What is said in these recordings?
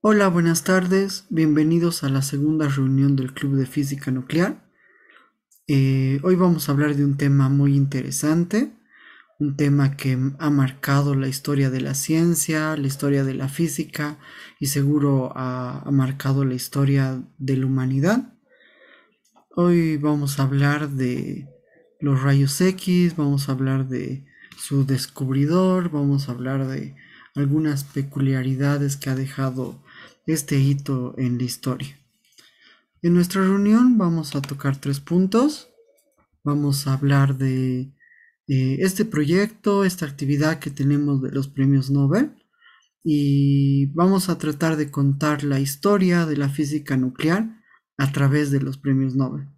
Hola, buenas tardes. Bienvenidos a la segunda reunión del Club de Física Nuclear. Eh, hoy vamos a hablar de un tema muy interesante, un tema que ha marcado la historia de la ciencia, la historia de la física y seguro ha marcado la historia de la humanidad. Hoy vamos a hablar de los rayos X, vamos a hablar de su descubridor, vamos a hablar de algunas peculiaridades que ha dejado este hito en la historia. En nuestra reunión vamos a tocar tres puntos. Vamos a hablar de eh, este proyecto, esta actividad que tenemos de los premios Nobel y vamos a tratar de contar la historia de la física nuclear a través de los premios Nobel.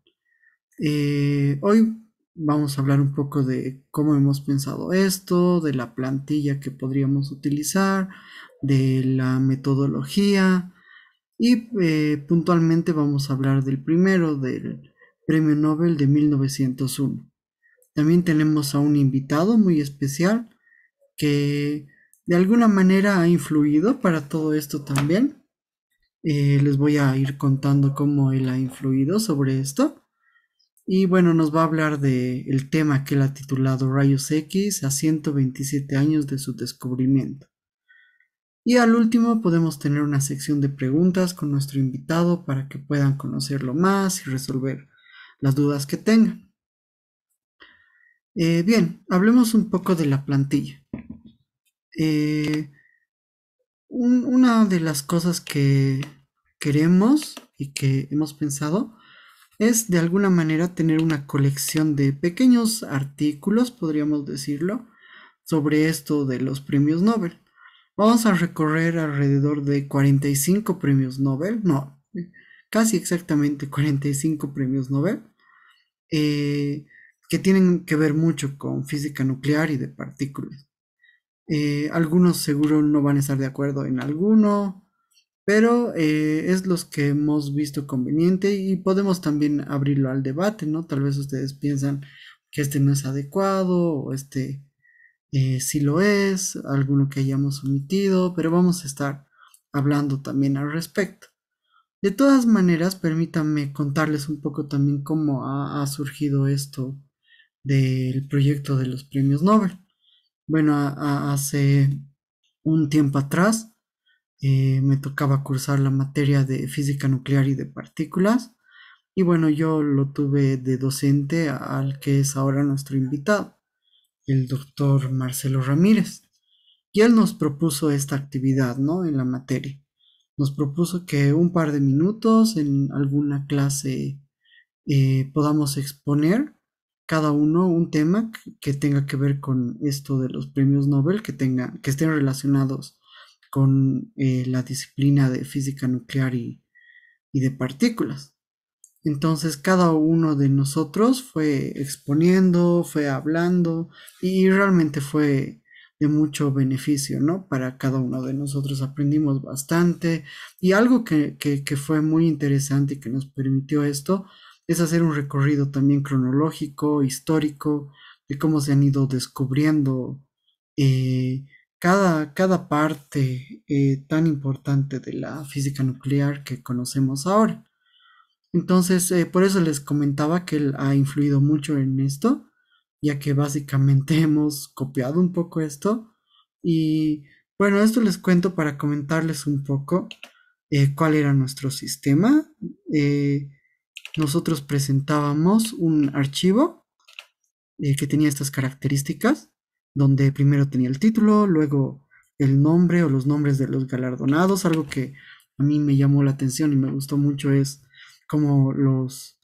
Eh, hoy vamos a hablar un poco de cómo hemos pensado esto, de la plantilla que podríamos utilizar, de la metodología y eh, puntualmente vamos a hablar del primero, del Premio Nobel de 1901. También tenemos a un invitado muy especial que de alguna manera ha influido para todo esto también. Eh, les voy a ir contando cómo él ha influido sobre esto. Y bueno, nos va a hablar del tema que él ha titulado Rayos X a 127 años de su descubrimiento. Y al último podemos tener una sección de preguntas con nuestro invitado para que puedan conocerlo más y resolver las dudas que tengan. Eh, bien, hablemos un poco de la plantilla. Eh, una de las cosas que queremos y que hemos pensado es de alguna manera tener una colección de pequeños artículos, podríamos decirlo, sobre esto de los premios Nobel. Vamos a recorrer alrededor de 45 premios Nobel, no, casi exactamente 45 premios Nobel, eh, que tienen que ver mucho con física nuclear y de partículas. Eh, algunos seguro no van a estar de acuerdo en alguno, pero eh, es los que hemos visto conveniente y podemos también abrirlo al debate, ¿no? Tal vez ustedes piensan que este no es adecuado o este eh, sí lo es, alguno que hayamos omitido, pero vamos a estar hablando también al respecto. De todas maneras, permítanme contarles un poco también cómo ha, surgido esto del proyecto de los premios Nobel. Bueno, hace un tiempo atrás, eh, me tocaba cursar la materia de física nuclear y de partículas. Y bueno, yo lo tuve de docente al que es ahora nuestro invitado, el doctor Marcelo Ramírez. Y él nos propuso esta actividad, ¿no? En la materia. Nos propuso que un par de minutos en alguna clase eh, podamos exponer cada uno un tema que tenga que ver con esto de los premios Nobel, que, que estén relacionados con eh, la disciplina de física nuclear y, de partículas. Entonces cada uno de nosotros fue exponiendo, fue hablando y realmente fue de mucho beneficio, ¿no? Para cada uno de nosotros aprendimos bastante y algo que, fue muy interesante y que nos permitió esto es hacer un recorrido también cronológico, histórico, de cómo se han ido descubriendo eh, cada, parte eh, tan importante de la física nuclear que conocemos ahora. Entonces, eh, por eso les comentaba que él ha influido mucho en esto, ya que básicamente hemos copiado un poco esto. Y bueno, esto les cuento para comentarles un poco eh, cuál era nuestro sistema. nosotros presentábamos un archivo que tenía estas características donde primero tenía el título, luego el nombre o los nombres de los galardonados. Algo que a mí me llamó la atención y me gustó mucho es cómo los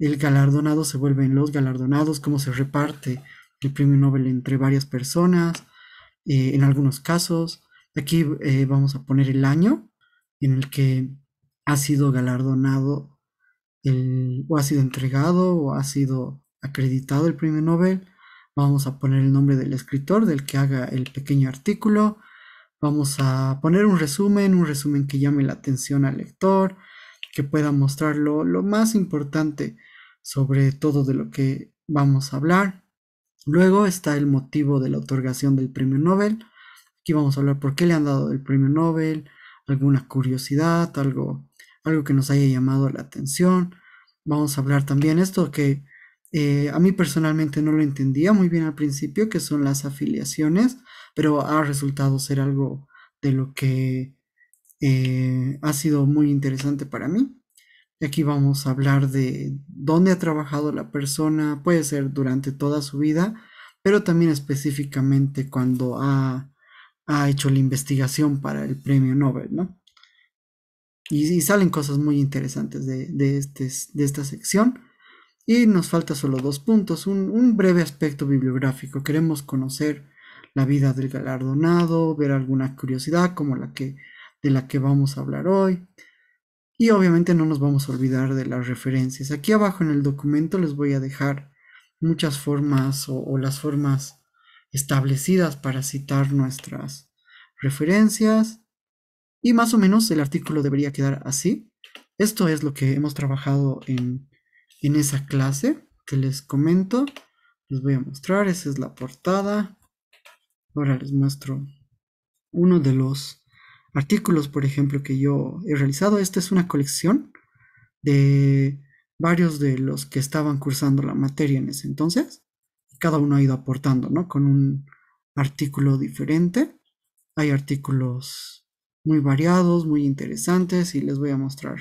el galardonado se vuelven los galardonados, cómo se reparte el premio Nobel entre varias personas, eh, en algunos casos. Aquí eh, vamos a poner el año en el que ha sido galardonado el, o ha sido entregado o ha sido acreditado el premio Nobel Vamos a poner el nombre del escritor del que haga el pequeño artículo. Vamos a poner un resumen, un resumen que llame la atención al lector, que pueda mostrarlo lo más importante sobre todo de lo que vamos a hablar. Luego está el motivo de la otorgación del premio Nobel. Aquí vamos a hablar por qué le han dado el premio Nobel, alguna curiosidad, algo, algo que nos haya llamado la atención. Vamos a hablar también esto que eh, a mí personalmente no lo entendía muy bien al principio, que son las afiliaciones, pero ha resultado ser algo de lo que eh, ha sido muy interesante para mí. Aquí vamos a hablar de dónde ha trabajado la persona, puede ser durante toda su vida, pero también específicamente cuando ha, hecho la investigación para el premio Nobel, Y, salen cosas muy interesantes de, de este, esta sección. Y nos falta solo dos puntos, un, breve aspecto bibliográfico. Queremos conocer la vida del galardonado, ver alguna curiosidad como la que de la que vamos a hablar hoy. Y obviamente no nos vamos a olvidar de las referencias. Aquí abajo en el documento les voy a dejar muchas formas o las formas establecidas para citar nuestras referencias. Y más o menos el artículo debería quedar así. Esto es lo que hemos trabajado en en esa clase que les comento. Les voy a mostrar, esa es la portada. Ahora les muestro uno de los artículos, por ejemplo, que yo he realizado. Esta es una colección de varios de los que estaban cursando la materia en ese entonces. Cada uno ha ido aportando, ¿no? Con un artículo diferente. Hay artículos muy variados, muy interesantes y les voy a mostrar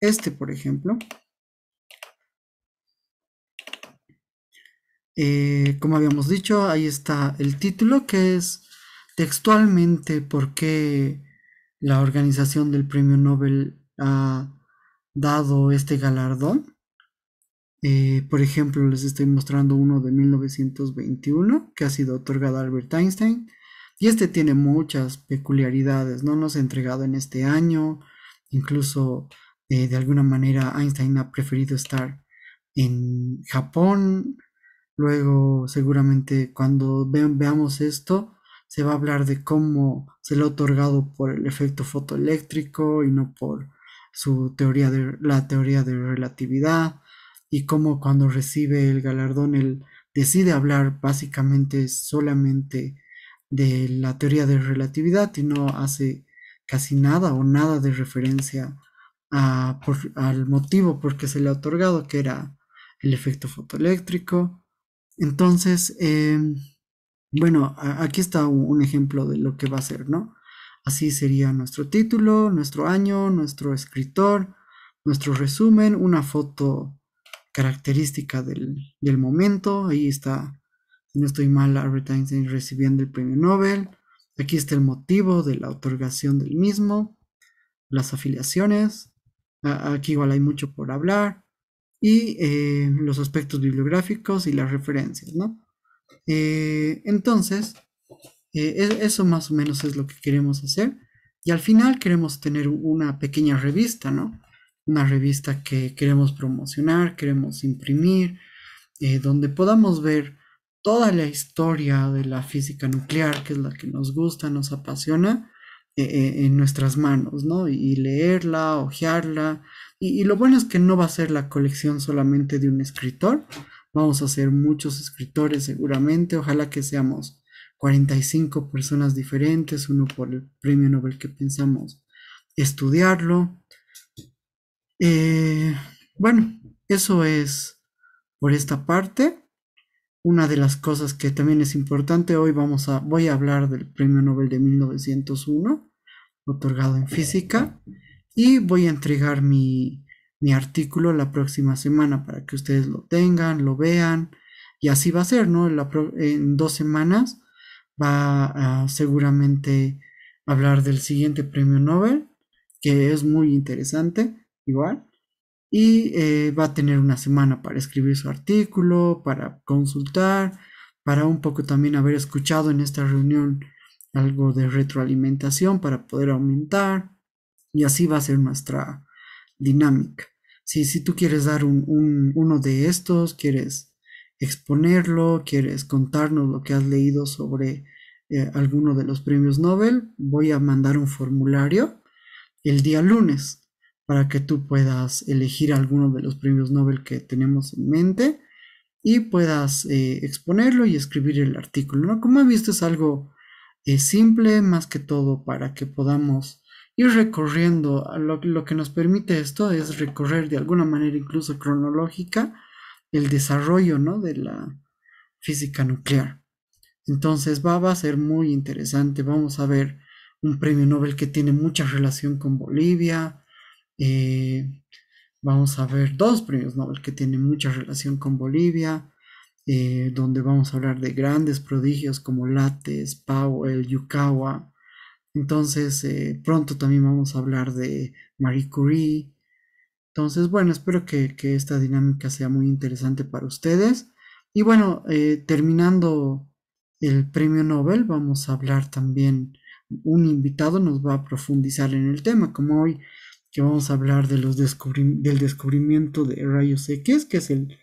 este, por ejemplo. Eh, como habíamos dicho, ahí está el título que es textualmente por qué la organización del premio Nobel ha dado este galardón. Eh, por ejemplo, les estoy mostrando uno de 1921 que ha sido otorgado a Albert Einstein. Y este tiene muchas peculiaridades, ¿no? Nos ha entregado en este año. Incluso, eh, de alguna manera, Einstein ha preferido estar en Japón Luego, seguramente cuando veamos esto, se va a hablar de cómo se le ha otorgado por el efecto fotoeléctrico y no por su teoría de la teoría de relatividad y cómo cuando recibe el galardón él decide hablar básicamente solamente de la teoría de relatividad y no hace casi nada o nada de referencia al motivo por qué se le ha otorgado que era el efecto fotoeléctrico entonces, eh, bueno, aquí está un ejemplo de lo que va a ser, ¿no? Así sería nuestro título, nuestro año, nuestro escritor, nuestro resumen, una foto característica del, momento. Ahí está, no estoy mal, Albert Einstein recibiendo el premio Nobel. Aquí está el motivo de la otorgación del mismo, las afiliaciones. Aquí igual hay mucho por hablar y eh, los aspectos bibliográficos y las referencias, ¿no? Eh, entonces, eh, e, eso más o menos es lo que queremos hacer. Y al final queremos tener una pequeña revista, ¿no? Una revista que queremos promocionar, queremos imprimir, donde podamos ver toda la historia de la física nuclear, que es la que nos gusta, nos apasiona, en nuestras manos, ¿no? Y leerla, hojearla, y, lo bueno es que no va a ser la colección solamente de un escritor. Vamos a ser muchos escritores seguramente. Ojalá que seamos 45 personas diferentes, uno por el premio Nobel que pensamos estudiarlo. Eh, bueno, eso es por esta parte. Una de las cosas que también es importante, hoy vamos a, voy a hablar del Premio Nobel de 1901, otorgado en física y voy a entregar mi, artículo la próxima semana para que ustedes lo tengan, lo vean y así va a ser, ¿no? en dos semanas va a seguramente hablar del siguiente premio Nobel, que es muy interesante, igual, y eh, va a tener una semana para escribir su artículo, para consultar, para un poco también haber escuchado en esta reunión algo de retroalimentación para poder aumentar y así va a ser nuestra dinámica. Si, si tú quieres dar uno de estos, quieres exponerlo, quieres contarnos lo que has leído sobre eh, alguno de los premios Nobel, voy a mandar un formulario el día lunes para que tú puedas elegir alguno de los premios Nobel que tenemos en mente y puedas eh, exponerlo y escribir el artículo. Como he visto es algo eh, simple, más que todo para que podamos ir recorriendo, lo, que nos permite esto es recorrer de alguna manera incluso cronológica el desarrollo ¿no? de la física nuclear. Entonces va, a ser muy interesante, vamos a ver un premio Nobel que tiene mucha relación con Bolivia, eh, vamos a ver dos premios Nobel que tienen mucha relación con Bolivia, eh, donde vamos a hablar de grandes prodigios como Lattes, Powell, Yukawa, entonces, eh, pronto también vamos a hablar de Marie Curie. Entonces, bueno, espero que, esta dinámica sea muy interesante para ustedes. Y bueno, eh, terminando el premio Nobel, vamos a hablar también, un invitado nos va a profundizar en el tema, como hoy que vamos a hablar de los del descubrimiento de rayos X, que es el,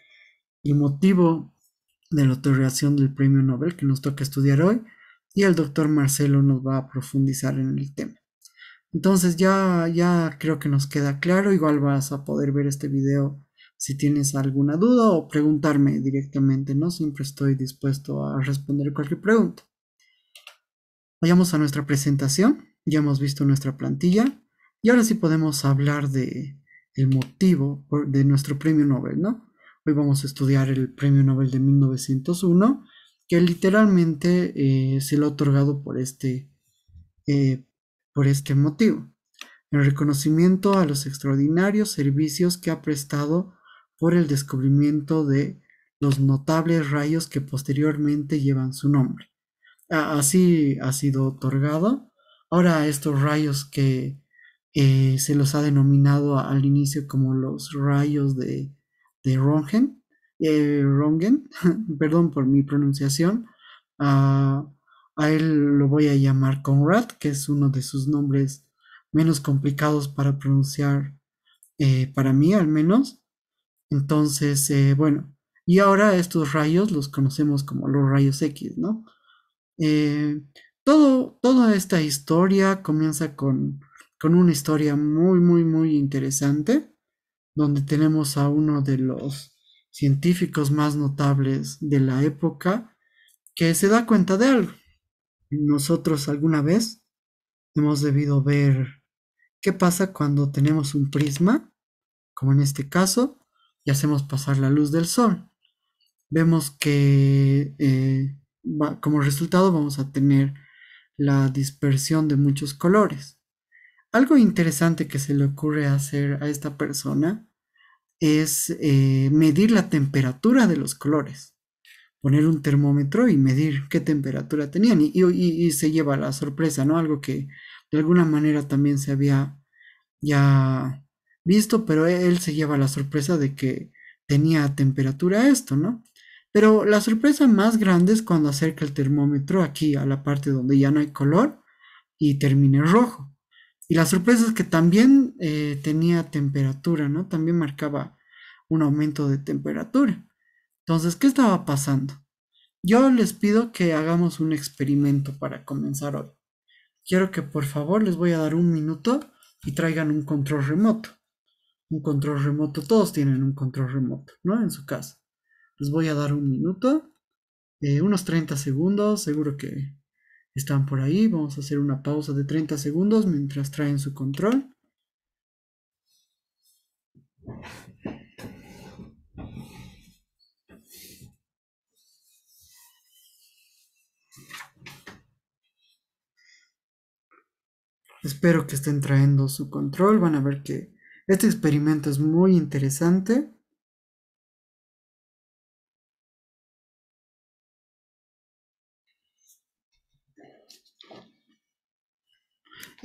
el motivo de la otorgación del premio Nobel que nos toca estudiar hoy y el doctor Marcelo nos va a profundizar en el tema. Entonces ya, ya creo que nos queda claro, igual vas a poder ver este video si tienes alguna duda o preguntarme directamente, ¿no? Siempre estoy dispuesto a responder cualquier pregunta. Vayamos a nuestra presentación, ya hemos visto nuestra plantilla y ahora sí podemos hablar de el motivo de nuestro premio Nobel, ¿no? Hoy vamos a estudiar el premio Nobel de 1901 que literalmente eh, se le ha otorgado por este, eh, por este motivo, el reconocimiento a los extraordinarios servicios que ha prestado por el descubrimiento de los notables rayos que posteriormente llevan su nombre. Así ha sido otorgado. Ahora estos rayos que eh, se los ha denominado al inicio como los rayos de, de Röntgen, eh, Rongen, perdón por mi pronunciación, a, él lo voy a llamar Conrad, que es uno de sus nombres menos complicados para pronunciar, eh, para mí al menos. Entonces, eh, bueno, y ahora estos rayos los conocemos como los rayos X, ¿no? Eh, todo, toda esta historia comienza con una historia muy, muy, muy interesante, donde tenemos a uno de los científicos más notables de la época que se da cuenta de algo. Nosotros alguna vez hemos debido ver qué pasa cuando tenemos un prisma, como en este caso, y hacemos pasar la luz del sol. Vemos que eh, como resultado vamos a tener la dispersión de muchos colores. Algo interesante que se le ocurre hacer a esta persona es eh, medir la temperatura de los colores. Poner un termómetro y medir qué temperatura tenían. Y, y, y, se lleva la sorpresa, ¿no? Algo que de alguna manera también se había ya visto, pero e, él se lleva la sorpresa de que tenía temperatura esto, ¿no? Pero la sorpresa más grande es cuando acerca el termómetro aquí a la parte donde ya no hay color y termina en rojo. Y la sorpresa es que también eh, tenía temperatura, ¿no? También marcaba un aumento de temperatura. Entonces, ¿qué estaba pasando? Yo les pido que hagamos un experimento para comenzar hoy. Quiero que por favor les voy a dar un minuto y traigan un control remoto. Un control remoto, todos tienen un control remoto, ¿no? En su casa. Les voy a dar un minuto, eh, unos 30 segundos, seguro que están por ahí. Vamos a hacer una pausa de 30 segundos mientras traen su control. Espero que estén trayendo su control. Van a ver que este experimento es muy interesante.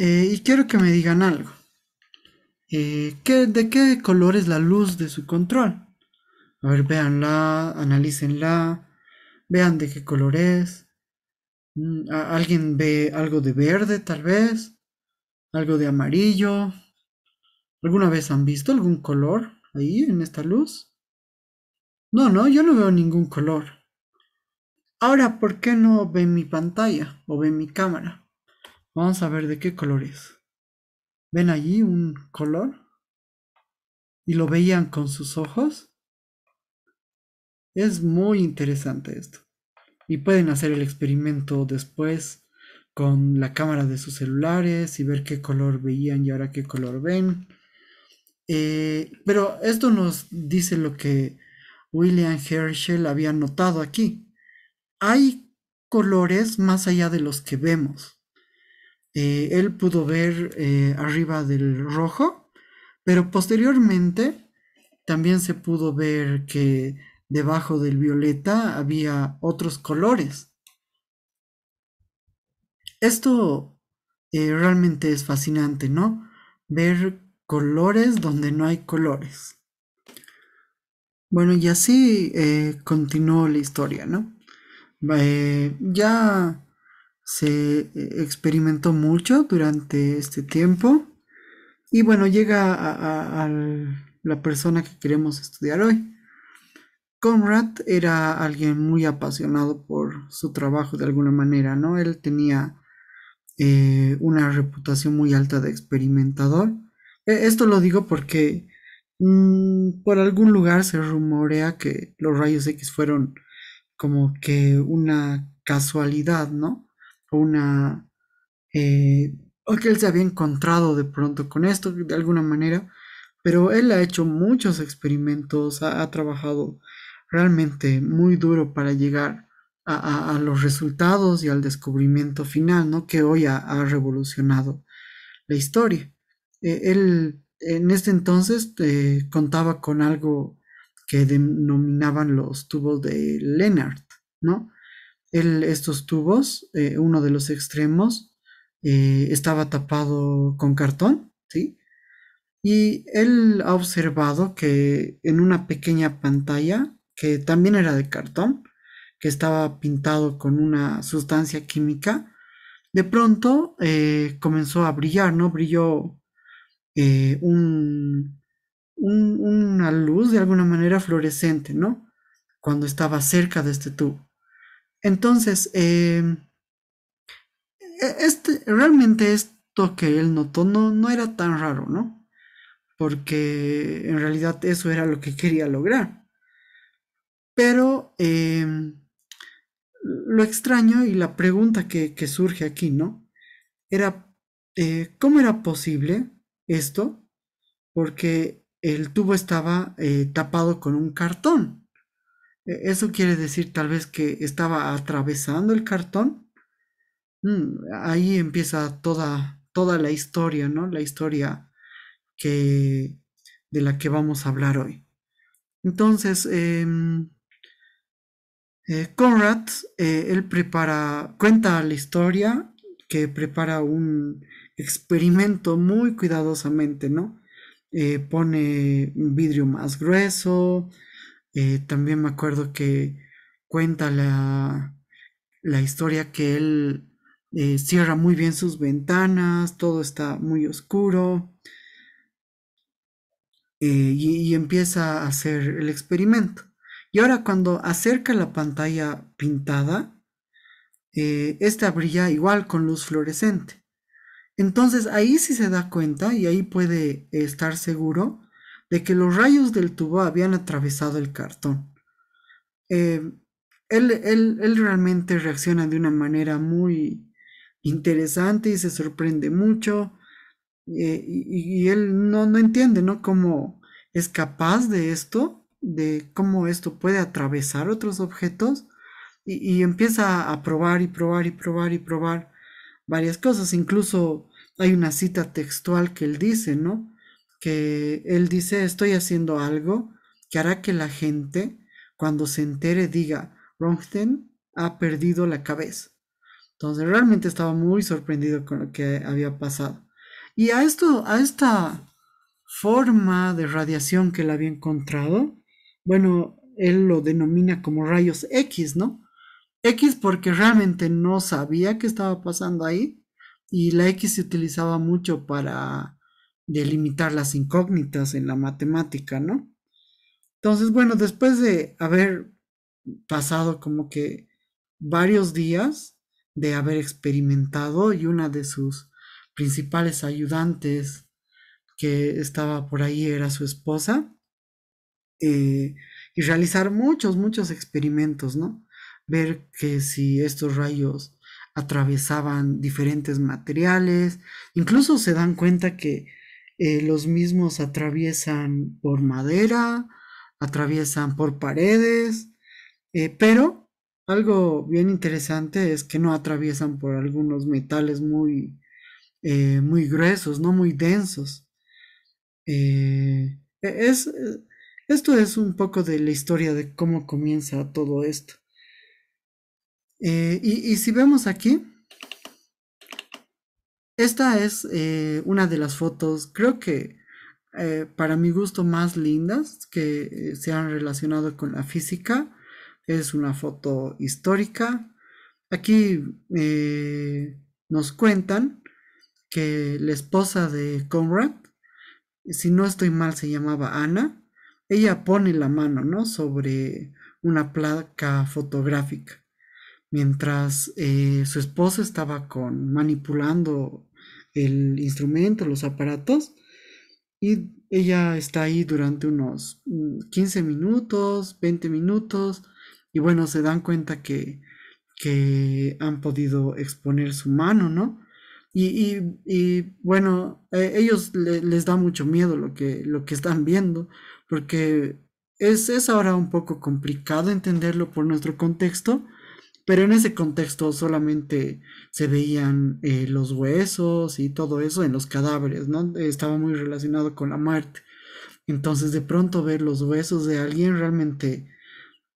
Eh, y quiero que me digan algo. Eh, ¿De qué color es la luz de su control? A ver, véanla, analícenla, vean de qué color es. Mm, ¿Alguien ve algo de verde tal vez? ¿Algo de amarillo? ¿Alguna vez han visto algún color ahí en esta luz? No, no, yo no veo ningún color. Ahora, ¿por qué no ven mi pantalla o ven mi cámara? Vamos a ver de qué color es. ¿Ven allí un color? ¿Y lo veían con sus ojos? Es muy interesante esto. Y pueden hacer el experimento después con la cámara de sus celulares y ver qué color veían y ahora qué color ven. Eh, pero esto nos dice lo que William Herschel había notado aquí. Hay colores más allá de los que vemos. Eh, él pudo ver eh, arriba del rojo, pero posteriormente también se pudo ver que debajo del violeta había otros colores. Esto eh, realmente es fascinante, ¿no? Ver colores donde no hay colores. Bueno, y así continuó la historia, ¿no? ya se eh, experimentó mucho durante este tiempo y bueno, llega a, la persona que queremos estudiar hoy. Conrad era alguien muy apasionado por su trabajo de alguna manera, ¿no? Él tenía eh, una reputación muy alta de experimentador. E, esto lo digo porque mm, por algún lugar se rumorea que los rayos X fueron como que una casualidad, ¿no? una... Eh, o que él se había encontrado de pronto con esto, de alguna manera, pero él ha hecho muchos experimentos, ha, trabajado realmente muy duro para llegar a, los resultados y al descubrimiento final, ¿no? Que hoy ha, revolucionado la historia. Eh, él en este entonces eh, contaba con algo que denominaban los tubos de Leonard, ¿no? estos tubos, eh, uno de los extremos, eh, estaba tapado con cartón, ¿sí? Y él ha observado que en una pequeña pantalla, que también era de cartón, que estaba pintado con una sustancia química, de pronto eh, comenzó a brillar, ¿no? Brilló una luz de alguna manera fluorescente, ¿no? Cuando estaba cerca de este tubo. Entonces, em, e-, este, realmente esto que él notó no, no era tan raro, ¿no? Porque en realidad eso era lo que quería lograr. Pero em, lo extraño y la pregunta que, surge aquí, ¿no? Era, eh, ¿cómo era posible esto? Porque el tubo estaba eh, tapado con un cartón. E-, eso quiere decir tal vez que estaba atravesando el cartón. Mm, ahí empieza toda, toda la historia, ¿no? La historia que, de la que vamos a hablar hoy. Entonces, em, eh, Conrad, eh, él prepara, cuenta la historia que prepara un experimento muy cuidadosamente, ¿no? Eh, pone un vidrio más grueso, eh, también me acuerdo que cuenta la, historia que él eh, cierra muy bien sus ventanas, todo está muy oscuro. Eh, y, empieza a hacer el experimento. Y ahora cuando acerca la pantalla pintada, esta brilla igual con luz fluorescente. Entonces ahí sí se da cuenta y ahí puede estar seguro de que los rayos del tubo habían atravesado el cartón. Em, él, realmente reacciona de una manera muy interesante y se sorprende mucho. Eh, y, él no, entiende, ¿no? Cómo es capaz de esto, de cómo esto puede atravesar otros objetos. y empieza a probar y probar y probar y probar varias cosas. Incluso hay una cita textual que él dice, ¿no? que él dice, estoy haciendo algo que hará que la gente, cuando se entere, diga, Röntgen ha perdido la cabeza. Entonces realmente estaba muy sorprendido con lo que había pasado. Y a esto, a esta forma de radiación que él había encontrado, bueno, él lo denomina como rayos X, ¿no? X porque realmente no sabía qué estaba pasando ahí y la X se utilizaba mucho para delimitar las incógnitas en la matemática, ¿no? Entonces, bueno, después de haber pasado como que varios días de haber experimentado y una de sus principales ayudantes que estaba por ahí era su esposa, eh, y realizar muchos, muchos experimentos, ¿no? Ver que si estos rayos atravesaban diferentes materiales, incluso se dan cuenta que eh, los mismos atraviesan por madera, atraviesan por paredes, eh, pero algo bien interesante es que no atraviesan por algunos metales muy, eh, muy gruesos, no muy densos. esto es un poco de la historia de cómo comienza todo esto. y si vemos aquí, esta es eh, una de las fotos, creo que eh, para mi gusto, más lindas que eh, se han relacionado con la física. Es una foto histórica. Aquí nos cuentan que la esposa de Conrad, si no estoy mal, se llamaba Ana, ella pone la mano, Sobre una placa fotográfica, mientras su esposo estaba con, manipulando el instrumento, los aparatos. Y ella está ahí durante unos 15 mm, minutos, 20 minutos. Y bueno, se dan cuenta que, han podido exponer su mano, ¿no? Y, bueno, e, ellos les da mucho miedo lo que, lo que están viendo, porque es, es ahora un poco complicado entenderlo por nuestro contexto, pero en ese contexto solamente se veían eh, los huesos y todo eso en los cadáveres, ¿no? Estaba muy relacionado con la muerte. Entonces de pronto ver los huesos de alguien realmente,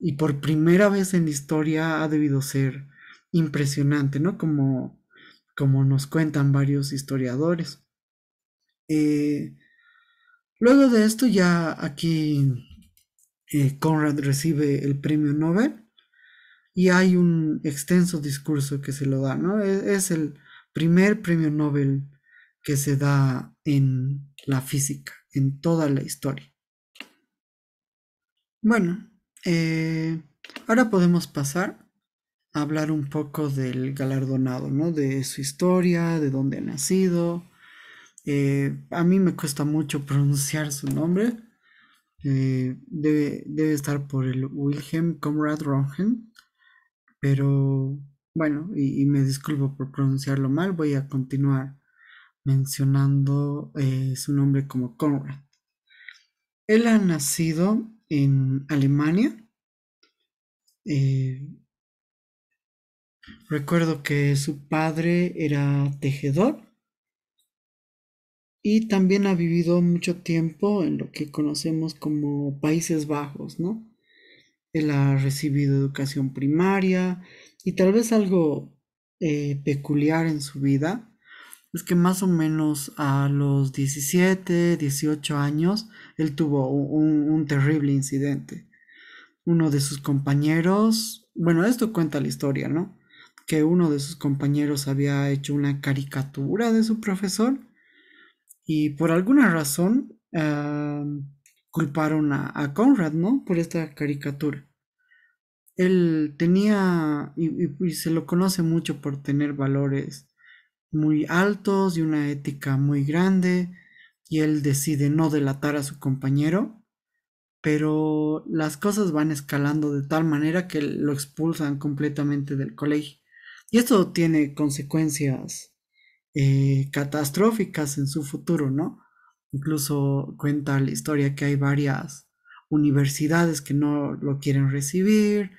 y por primera vez en la historia ha debido ser impresionante, ¿no? Como, como nos cuentan varios historiadores. Eh, luego de esto ya aquí eh, Conrad recibe el premio Nobel y hay un extenso discurso que se lo da, ¿no? E, es, el primer premio Nobel que se da en la física, en toda la historia. Bueno, eh, ahora podemos pasar a hablar un poco del galardonado, ¿no? De su historia, de dónde ha nacido. Eh, a mí me cuesta mucho pronunciar su nombre. Eh, debe, debe, estar por el Wilhelm Conrad Röntgen. Pero bueno, y, me disculpo por pronunciarlo mal, voy a continuar mencionando eh, su nombre como Conrad. Él ha nacido en Alemania. Eh, recuerdo que su padre era tejedor y también ha vivido mucho tiempo en lo que conocemos como Países Bajos, ¿no? él ha recibido educación primaria y tal vez algo eh, peculiar en su vida es que más o menos a los 17, 18 años, él tuvo un, terrible incidente. Uno de sus compañeros, bueno, esto cuenta la historia, ¿no? Que uno de sus compañeros había hecho una caricatura de su profesor y por alguna razón... Ah, culparon a, Conrad, ¿no? Por esta caricatura. Él tenía, y, se lo conoce mucho por tener valores muy altos y una ética muy grande, y él decide no delatar a su compañero, pero las cosas van escalando de tal manera que lo expulsan completamente del colegio. Y esto tiene consecuencias eh, catastróficas en su futuro, ¿no? Incluso cuenta la historia que hay varias universidades que no lo quieren recibir,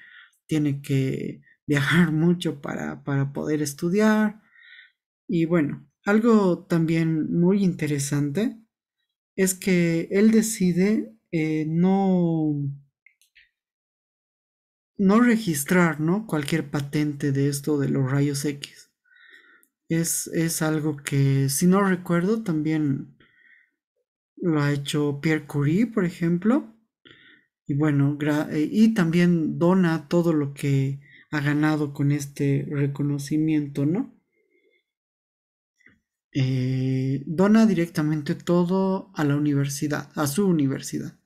tiene que viajar mucho para, poder estudiar. Y bueno, algo también muy interesante es que él decide eh, no, no registrar ¿no? cualquier patente de esto de los rayos X. Es, es algo que, si no recuerdo, también lo ha hecho Pierre Curie, por ejemplo. Y bueno, eh, y también dona todo lo que ha ganado con este reconocimiento, ¿no? Eh, dona directamente todo a la universidad, a su universidad.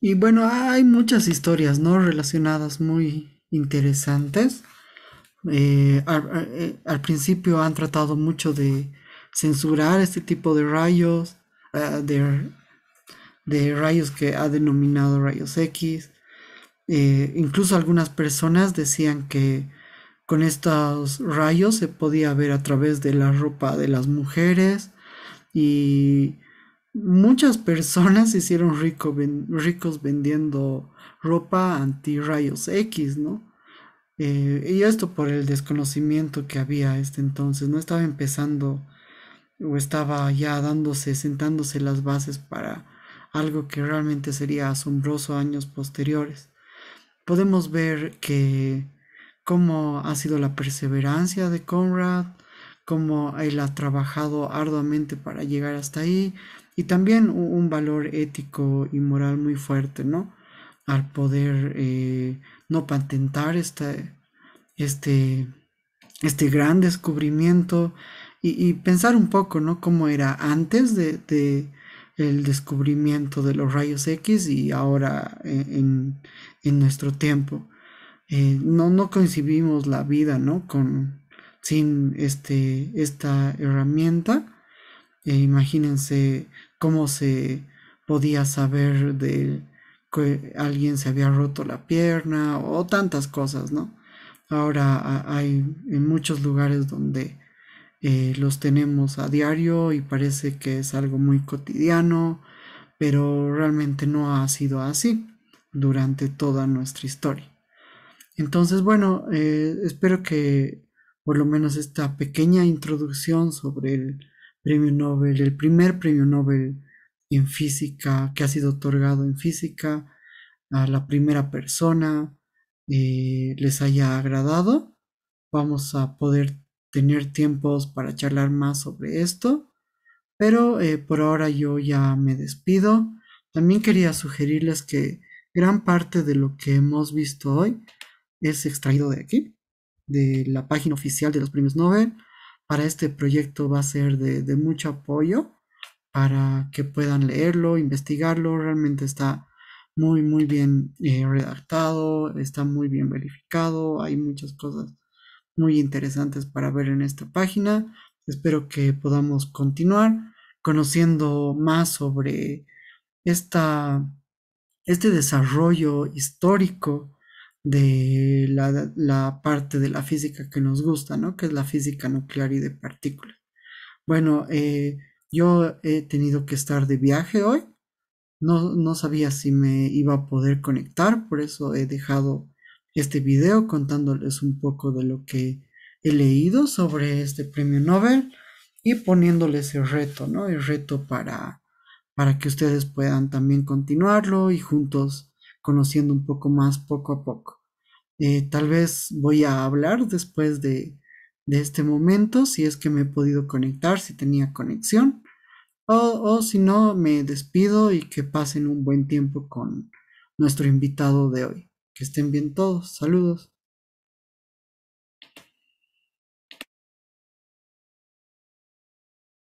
Y bueno, hay muchas historias, ¿no? Relacionadas muy interesantes. Eh, eh, al, principio han tratado mucho de censurar este tipo de rayos, ah, de, rayos que ha denominado rayos X. Eh, incluso algunas personas decían que con estos rayos se podía ver a través de la ropa de las mujeres y muchas personas se hicieron ricos vendiendo ropa anti rayos X, ¿no? Eh, y esto por el desconocimiento que había este entonces, no estaba empezando o estaba ya dándose, sentándose las bases para algo que realmente sería asombroso años posteriores. Podemos ver que cómo ha sido la perseverancia de Conrad, cómo él ha trabajado arduamente para llegar hasta ahí y también un valor ético y moral muy fuerte, ¿no? al poder eh, no patentar este, este gran descubrimiento y, pensar un poco, ¿no? Cómo era antes de, el descubrimiento de los rayos X y ahora e, en, nuestro tiempo. Eh, no, no concibimos la vida, ¿no? Con, sin este, esta herramienta. Eh, imagínense cómo se podía saber de que alguien se había roto la pierna o tantas cosas, ¿no? Ahora hay en muchos lugares donde eh, los tenemos a diario y parece que es algo muy cotidiano, pero realmente no ha sido así durante toda nuestra historia. Entonces, bueno, eh, espero que por lo menos esta pequeña introducción sobre el premio Nobel, el primer premio Nobel en física, que ha sido otorgado en física a la primera persona, eh, les haya agradado. Vamos a poder tener tiempos para charlar más sobre esto. Pero eh, por ahora yo ya me despido. También quería sugerirles que gran parte de lo que hemos visto hoy es extraído de aquí, de la página oficial de los premios Nobel. Para este proyecto va a ser de, de mucho apoyo para que puedan leerlo, investigarlo. Realmente está muy, muy bien eh, redactado, está muy bien verificado. Hay muchas cosas muy interesantes para ver en esta página. Espero que podamos continuar conociendo más sobre esta, este desarrollo histórico de la, la, parte de la física que nos gusta, ¿no? Que es la física nuclear y de partículas. Bueno, eh, yo he tenido que estar de viaje hoy. No, no sabía si me iba a poder conectar, por eso he dejado este video contándoles un poco de lo que he leído sobre este premio Nobel y poniéndoles el reto, ¿no? El reto para, para que ustedes puedan también continuarlo y juntos conociendo un poco más poco a poco. Eh, tal vez voy a hablar después de, de este momento, si es que me he podido conectar, si tenía conexión, o, o si no, me despido y que pasen un buen tiempo con nuestro invitado de hoy. Que estén bien todos. Saludos.